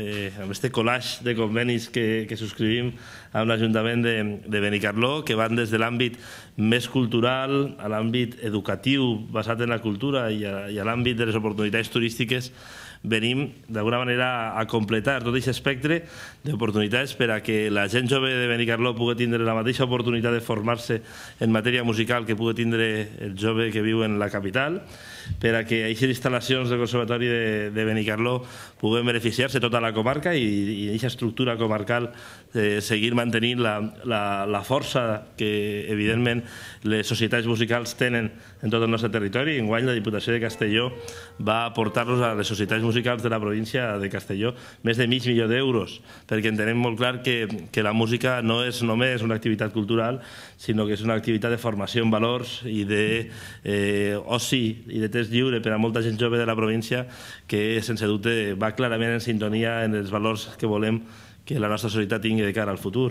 eh, amb este collage de convenis que, que subscrivim amb l'Ajuntament de, de Benicarló, que van des de l'àmbit més cultural a l'àmbit educatiu basat en la cultura i a, i a l'àmbit de les oportunitats turístiques, venim d'alguna manera a completar tot aquest espectre d'oportunitats per a que la gent jove de Benicarló pugui tindre la mateixa oportunitat de formar-se en matèria musical que pugui tindre el jove que viu en la capital, per a que aquestes instal·lacions del Conservatori de, de Benicarló puguem beneficiar-se tota la la comarca i, i aquesta estructura comarcal eh, seguir mantenint la, la, la força que, evidentment, les societats musicals tenen en tot el nostre territori. Enguany, la Diputació de Castelló va aportar-los a les societats musicals de la província de Castelló més de mig milió d'euros, perquè entenem molt clar que, que la música no és només una activitat cultural, sinó que és una activitat de formació en valors i de eh, i de test lliure per a molta gent jove de la província que, sense dubte, va clarament en sintonia en els valors que volem que la nostra societat tingui de cara al futur.